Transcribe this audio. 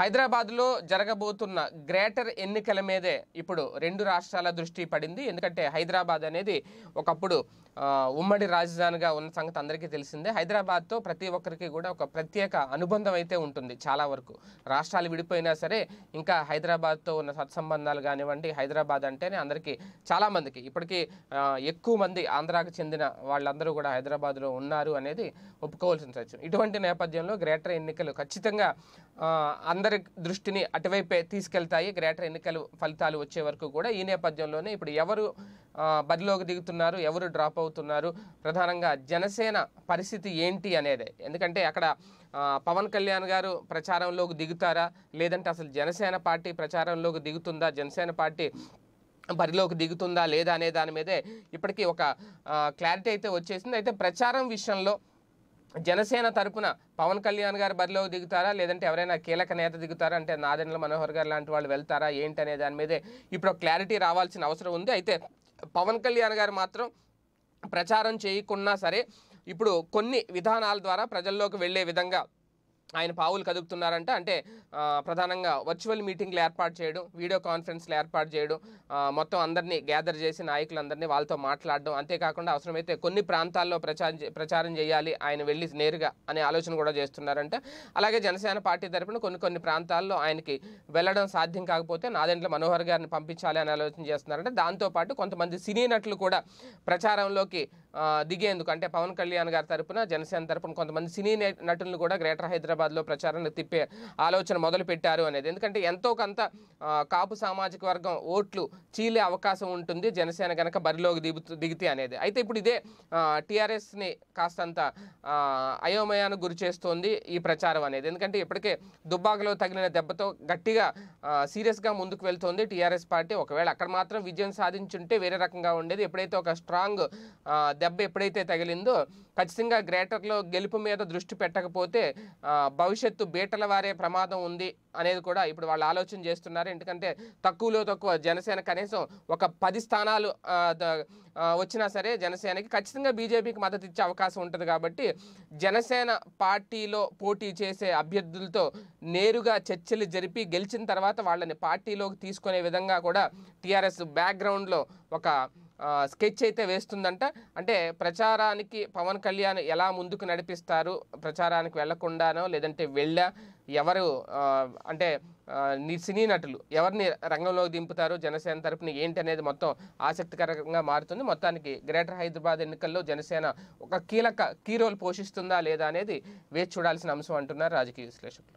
హైదరాబాద్లో జరగబోతున్న గ్రేటర్ ఎన్నికల మీదే ఇప్పుడు రెండు రాష్ట్రాల దృష్టి పడింది ఎందుకంటే హైదరాబాద్ అనేది ఒకప్పుడు ఉమ్మడి రాజధానిగా ఉన్న సంగతి అందరికీ తెలిసిందే హైదరాబాద్తో ప్రతి ఒక్కరికి కూడా ఒక ప్రత్యేక అనుబంధం అయితే ఉంటుంది చాలా వరకు రాష్ట్రాలు విడిపోయినా సరే ఇంకా హైదరాబాద్తో ఉన్న సత్సంబంధాలు కానివ్వండి హైదరాబాద్ అంటేనే అందరికీ చాలామందికి ఇప్పటికీ ఎక్కువ మంది ఆంధ్రాకు చెందిన వాళ్ళందరూ కూడా హైదరాబాద్లో ఉన్నారు అనేది ఒప్పుకోవాల్సిన సత్యం ఇటువంటి నేపథ్యంలో గ్రేటర్ ఎన్నికలు ఖచ్చితంగా అందరూ అందరి దృష్టిని అటువైపే తీసుకెళ్తాయి గ్రేటర్ ఎన్నికలు ఫలితాలు వచ్చే వరకు కూడా ఈ నేపథ్యంలోనే ఇప్పుడు ఎవరు బదిలోకి దిగుతున్నారు ఎవరు డ్రాప్ అవుతున్నారు ప్రధానంగా జనసేన పరిస్థితి ఏంటి అనేది ఎందుకంటే అక్కడ పవన్ కళ్యాణ్ గారు ప్రచారంలోకి దిగుతారా లేదంటే అసలు జనసేన పార్టీ ప్రచారంలోకి దిగుతుందా జనసేన పార్టీ బరిలోకి దిగుతుందా లేదా అనే దాని మీదే ఇప్పటికీ ఒక క్లారిటీ అయితే వచ్చేసింది అయితే ప్రచారం విషయంలో జనసేన తరపున పవన్ కళ్యాణ్ గారు బరిలో దిగుతారా లేదంటే ఎవరైనా కీలక నేత దిగుతారా అంటే నాదెండ్ల మనోహర్ గారు లాంటి వాళ్ళు వెళ్తారా ఏంటనే దాని మీదే ఇప్పుడు క్లారిటీ రావాల్సిన అవసరం ఉంది అయితే పవన్ కళ్యాణ్ గారు మాత్రం ప్రచారం చేయకున్నా సరే ఇప్పుడు కొన్ని విధానాల ద్వారా ప్రజల్లోకి వెళ్ళే విధంగా ఆయన పావులు కదుపుతున్నారంట అంటే ప్రధానంగా వర్చువల్ మీటింగ్లు ఏర్పాటు చేయడం వీడియో కాన్ఫరెన్స్లు ఏర్పాటు చేయడం మొత్తం అందరినీ గ్యాదర్ చేసి నాయకులందరినీ వాళ్ళతో మాట్లాడడం అంతేకాకుండా అవసరమైతే కొన్ని ప్రాంతాల్లో ప్రచారం ప్రచారం చేయాలి ఆయన వెళ్ళి నేరుగా అనే ఆలోచన కూడా చేస్తున్నారంట అలాగే జనసేన పార్టీ తరఫున కొన్ని కొన్ని ప్రాంతాల్లో ఆయనకి వెళ్ళడం సాధ్యం కాకపోతే నాదెంట్ల మనోహర్ గారిని పంపించాలి అని ఆలోచన చేస్తున్నారంటే దాంతోపాటు కొంతమంది సినీ నటులు కూడా ప్రచారంలోకి దిగేందుకు అంటే పవన్ కళ్యాణ్ గారి తరఫున జనసేన తరఫున కొంతమంది సినీ నటులను కూడా గ్రేటర్ హైదరాబాద్ హైదరాబాద్లో ప్రచారాన్ని తిప్పే ఆలోచన మొదలుపెట్టారు అనేది ఎందుకంటే ఎంతో కొంత కాపు సామాజిక వర్గం ఓట్లు చీలే అవకాశం ఉంటుంది జనసేన కనుక బరిలోకి దిగుతు దిగితే అనేది అయితే ఇప్పుడు ఇదే టీఆర్ఎస్ని కాస్తంత అయోమయానికి గురి చేస్తోంది ఈ ప్రచారం అనేది ఎందుకంటే ఇప్పటికే దుబ్బాకలో తగిలిన దెబ్బతో గట్టిగా సీరియస్గా ముందుకు వెళ్తోంది టీఆర్ఎస్ పార్టీ ఒకవేళ అక్కడ మాత్రం విజయం సాధించుంటే వేరే రకంగా ఉండేది ఎప్పుడైతే ఒక స్ట్రాంగ్ దెబ్బ ఎప్పుడైతే తగిలిందో ఖచ్చితంగా గ్రేటర్లో గెలుపు మీద దృష్టి పెట్టకపోతే భవిష్యత్తు బీటల వారే ప్రమాదం ఉంది అనేది కూడా ఇప్పుడు వాళ్ళు ఆలోచన చేస్తున్నారు ఎందుకంటే తక్కువలో తక్కువ జనసేన కనీసం ఒక పది స్థానాలు వచ్చినా సరే జనసేనకి ఖచ్చితంగా బీజేపీకి మద్దతు ఇచ్చే అవకాశం ఉంటుంది కాబట్టి జనసేన పార్టీలో పోటీ చేసే అభ్యర్థులతో నేరుగా చర్చలు జరిపి గెలిచిన తర్వాత వాళ్ళని పార్టీలోకి తీసుకునే విధంగా కూడా టీఆర్ఎస్ బ్యాక్గ్రౌండ్లో ఒక స్కెచ్ అయితే వేస్తుందంట అంటే ప్రచారానికి పవన్ కళ్యాణ్ ఎలా ముందుకు నడిపిస్తారు ప్రచారానికి వెళ్లకుండానో లేదంటే వెళ్ళా ఎవరు అంటే సినీ నటులు ఎవరిని రంగంలో దింపుతారు జనసేన తరపున ఏంటి అనేది మొత్తం ఆసక్తికరంగా మారుతుంది మొత్తానికి గ్రేటర్ హైదరాబాద్ ఎన్నికల్లో జనసేన ఒక కీలక కీ రోల్ పోషిస్తుందా లేదా అనేది వేచి చూడాల్సిన అంశం అంటున్నారు రాజకీయ విశ్లేషకులు